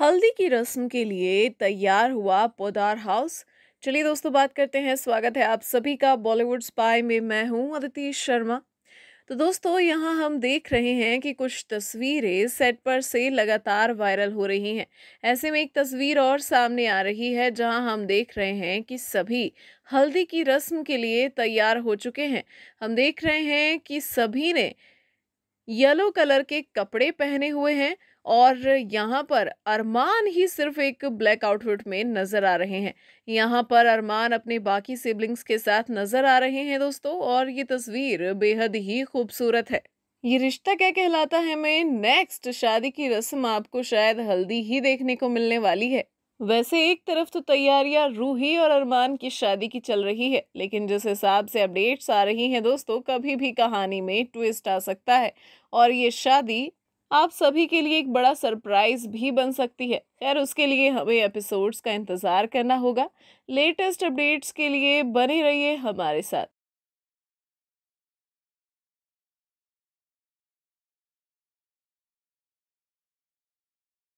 हल्दी की रस्म के लिए तैयार हुआ पोदार हाउस चलिए दोस्तों बात करते हैं स्वागत है आप सभी का बॉलीवुड स्पाई में मैं हूं अदिति शर्मा तो दोस्तों यहां हम देख रहे हैं कि कुछ तस्वीरें सेट पर से लगातार वायरल हो रही हैं ऐसे में एक तस्वीर और सामने आ रही है जहां हम देख रहे हैं कि सभी हल्दी की रस्म के लिए तैयार हो चुके हैं हम देख रहे हैं कि सभी ने येलो कलर के कपड़े पहने हुए हैं और यहाँ पर अरमान ही सिर्फ एक ब्लैक आउटफिट में नज़र आ रहे हैं यहाँ पर अरमान अपने बाकी सिबलिंग्स के साथ नज़र आ रहे हैं दोस्तों और ये तस्वीर बेहद ही खूबसूरत है ये रिश्ता क्या कहलाता है मैं नेक्स्ट शादी की रस्म आपको शायद हल्दी ही देखने को मिलने वाली है वैसे एक तरफ तो तैयारियां रूही और अरमान की शादी की चल रही है लेकिन जिस हिसाब से अपडेट्स आ रही हैं दोस्तों कभी भी कहानी में ट्विस्ट आ सकता है और ये शादी आप सभी के लिए एक बड़ा सरप्राइज भी बन सकती है खैर उसके लिए हमें एपिसोड्स का इंतज़ार करना होगा लेटेस्ट अपडेट्स के लिए बने रहिए हमारे साथ